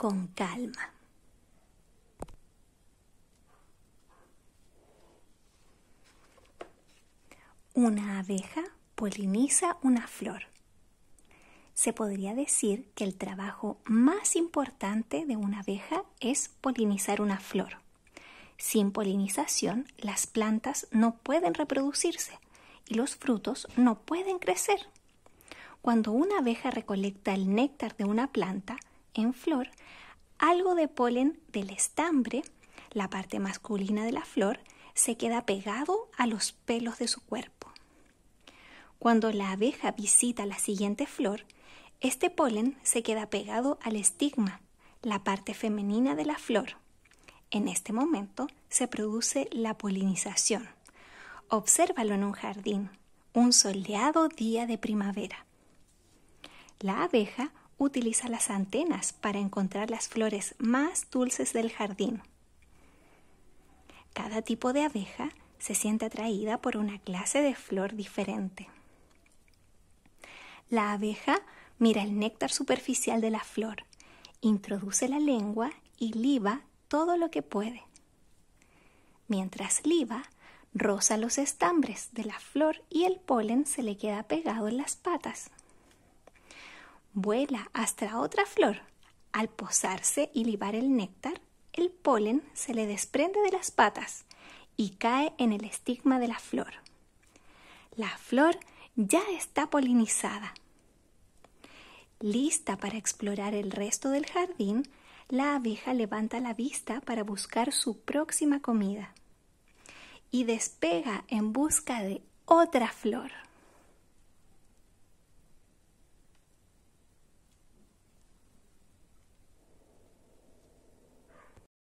con calma. Una abeja poliniza una flor. Se podría decir que el trabajo más importante de una abeja es polinizar una flor. Sin polinización, las plantas no pueden reproducirse y los frutos no pueden crecer. Cuando una abeja recolecta el néctar de una planta, en flor, algo de polen del estambre, la parte masculina de la flor, se queda pegado a los pelos de su cuerpo. Cuando la abeja visita la siguiente flor, este polen se queda pegado al estigma, la parte femenina de la flor. En este momento se produce la polinización. Obsérvalo en un jardín, un soleado día de primavera. La abeja utiliza las antenas para encontrar las flores más dulces del jardín. Cada tipo de abeja se siente atraída por una clase de flor diferente. La abeja mira el néctar superficial de la flor, introduce la lengua y liba todo lo que puede. Mientras liba, roza los estambres de la flor y el polen se le queda pegado en las patas vuela hasta otra flor. Al posarse y libar el néctar, el polen se le desprende de las patas y cae en el estigma de la flor. La flor ya está polinizada. Lista para explorar el resto del jardín, la abeja levanta la vista para buscar su próxima comida y despega en busca de otra flor.